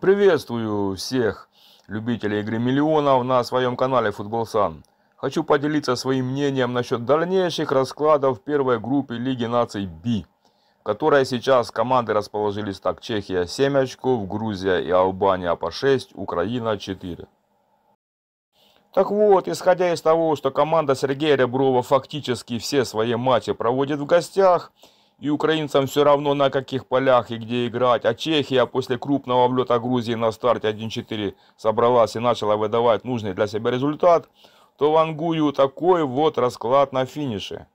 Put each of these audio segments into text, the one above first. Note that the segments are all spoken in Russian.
Приветствую всех любителей игры миллионов на своем канале Футбол Сан. Хочу поделиться своим мнением насчет дальнейших раскладов первой группы Лиги наций B, в которой сейчас команды расположились так Чехия 7 очков, Грузия и Албания по 6, Украина 4. Так вот, исходя из того, что команда Сергея Реброва фактически все свои матчи проводит в гостях – и украинцам все равно на каких полях и где играть. А Чехия после крупного влета Грузии на старте 1-4 собралась и начала выдавать нужный для себя результат, то Вангую такой вот расклад на финише.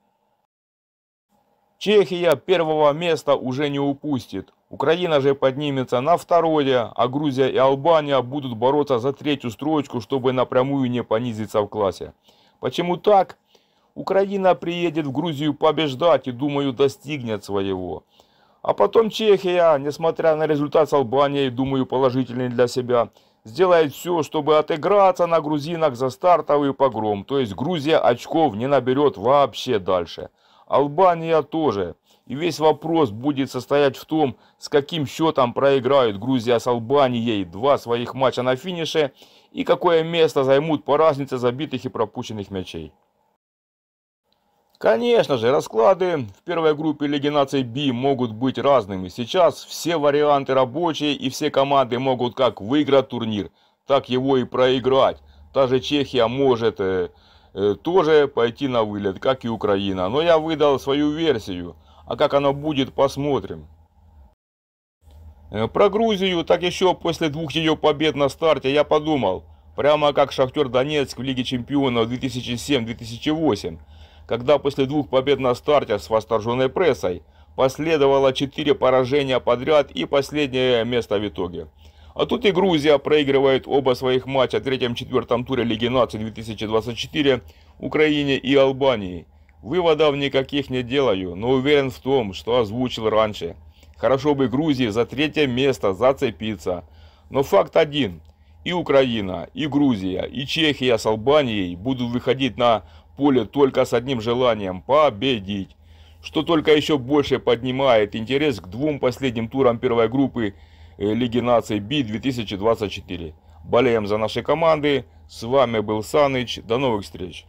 Чехия первого места уже не упустит. Украина же поднимется на второе, а Грузия и Албания будут бороться за третью строчку, чтобы напрямую не понизиться в классе. Почему так? Украина приедет в Грузию побеждать и, думаю, достигнет своего. А потом Чехия, несмотря на результат с Албанией, думаю, положительный для себя, сделает все, чтобы отыграться на грузинах за стартовый погром. То есть Грузия очков не наберет вообще дальше. Албания тоже. И весь вопрос будет состоять в том, с каким счетом проиграют Грузия с Албанией два своих матча на финише и какое место займут по разнице забитых и пропущенных мячей. Конечно же, расклады в первой группе Лиги Наций Б могут быть разными. Сейчас все варианты рабочие и все команды могут как выиграть турнир, так его и проиграть. Та же Чехия может э, э, тоже пойти на вылет, как и Украина. Но я выдал свою версию, а как она будет, посмотрим. Э, про Грузию, так еще после двух ее побед на старте я подумал, прямо как Шахтер Донецк в Лиге Чемпионов 2007-2008 когда после двух побед на старте с восторженной прессой последовало четыре поражения подряд и последнее место в итоге. А тут и Грузия проигрывает оба своих матча в третьем-четвертом туре Лиги наций 2024 Украине и Албании. Выводов никаких не делаю, но уверен в том, что озвучил раньше. Хорошо бы Грузии за третье место зацепиться. Но факт один. И Украина, и Грузия, и Чехия с Албанией будут выходить на поле только с одним желанием – победить, что только еще больше поднимает интерес к двум последним турам первой группы э, Лиги наций Би-2024. Болеем за наши команды. С вами был Саныч. До новых встреч.